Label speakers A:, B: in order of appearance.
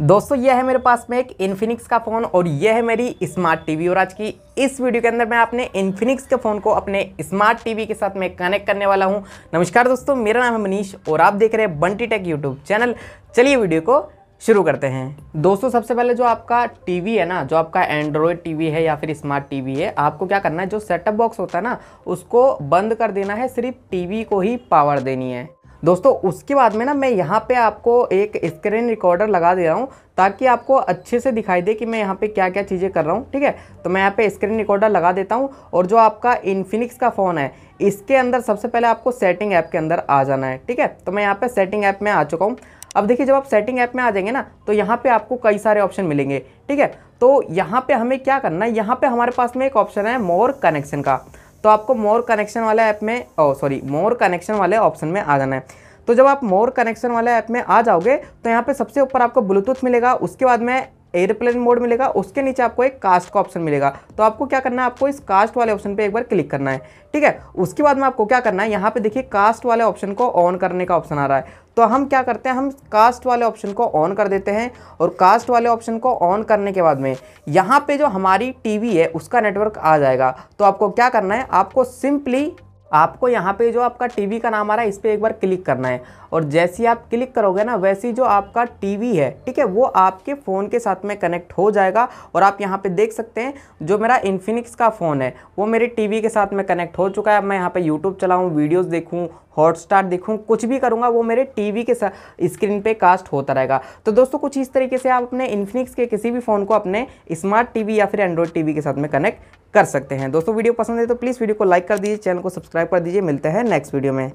A: दोस्तों यह है मेरे पास में एक इन्फिनिक्स का फ़ोन और यह है मेरी स्मार्ट टीवी और आज की इस वीडियो के अंदर मैं अपने इन्फिनिक्स के फ़ोन को अपने स्मार्ट टीवी के साथ में कनेक्ट करने वाला हूं नमस्कार दोस्तों मेरा नाम है मनीष और आप देख रहे हैं बंटी टेक यूट्यूब चैनल चलिए वीडियो को शुरू करते हैं दोस्तों सबसे पहले जो आपका टी है ना जो आपका एंड्रॉयड टी है या फिर स्मार्ट टी है आपको क्या करना है जो सेटअप बॉक्स होता है ना उसको बंद कर देना है सिर्फ टी को ही पावर देनी है दोस्तों उसके बाद में ना मैं यहाँ पे आपको एक स्क्रीन रिकॉर्डर लगा दे रहा हूँ ताकि आपको अच्छे से दिखाई दे कि मैं यहाँ पे क्या क्या चीज़ें कर रहा हूँ ठीक है तो मैं यहाँ पे स्क्रीन रिकॉर्डर लगा देता हूँ और जो आपका इन्फिनिक्स का फ़ोन है इसके अंदर सबसे पहले आपको सेटिंग ऐप के अंदर आ जाना है ठीक है तो मैं यहाँ पे सेटिंग ऐप में आ चुका हूँ अब देखिए जब आप सेटिंग ऐप में आ जाएंगे ना तो यहाँ पर आपको कई सारे ऑप्शन मिलेंगे ठीक है तो यहाँ पर हमें क्या करना है यहाँ पर हमारे पास में एक ऑप्शन है मोर कनेक्शन का तो आपको मोर कनेक्शन वाले ऐप में ओ सॉरी मोर कनेक्शन वाले ऑप्शन में आ जाना है तो जब आप मोर कनेक्शन वाले ऐप में आ जाओगे तो यहाँ पे सबसे ऊपर आपको ब्लूटूथ मिलेगा उसके बाद में एयरप्लेन मोड मिलेगा उसके नीचे आपको एक कास्ट का ऑप्शन मिलेगा तो आपको क्या करना है आपको इस कास्ट वाले ऑप्शन पे एक बार क्लिक करना है ठीक है उसके बाद में आपको क्या करना है यहाँ पे देखिए कास्ट वाले ऑप्शन को ऑन करने का ऑप्शन आ रहा है तो हम क्या करते हैं हम कास्ट वाले ऑप्शन को ऑन कर देते हैं और कास्ट वाले ऑप्शन को ऑन करने के बाद में यहाँ पर जो हमारी टी है उसका नेटवर्क आ जाएगा तो आपको क्या करना है आपको सिंपली आपको यहाँ पे जो आपका टीवी का नाम आ रहा है इस पर एक बार क्लिक करना है और जैसे आप क्लिक करोगे ना वैसी जो आपका टीवी है ठीक है वो आपके फ़ोन के साथ में कनेक्ट हो जाएगा और आप यहाँ पे देख सकते हैं जो मेरा इन्फिनिक्स का फ़ोन है वो मेरे टीवी के साथ में कनेक्ट हो चुका है मैं यहाँ पे यूट्यूब चलाऊँ वीडियोज़ देखूँ हॉटस्टार देखूँ कुछ भी करूँगा वो मेरे टी के स्क्रीन पर कास्ट होता रहेगा तो दोस्तों कुछ इस तरीके से आप अपने इन्फिनिक्स के किसी भी फ़ोन को अपने स्मार्ट टी या फिर एंड्रॉयड टी के साथ में कनेक्ट कर सकते हैं दोस्तों वीडियो पसंद है तो प्लीज़ वीडियो को लाइक कर दीजिए चैनल को सब्सक्राइब कर दीजिए मिलते हैं नेक्स्ट वीडियो में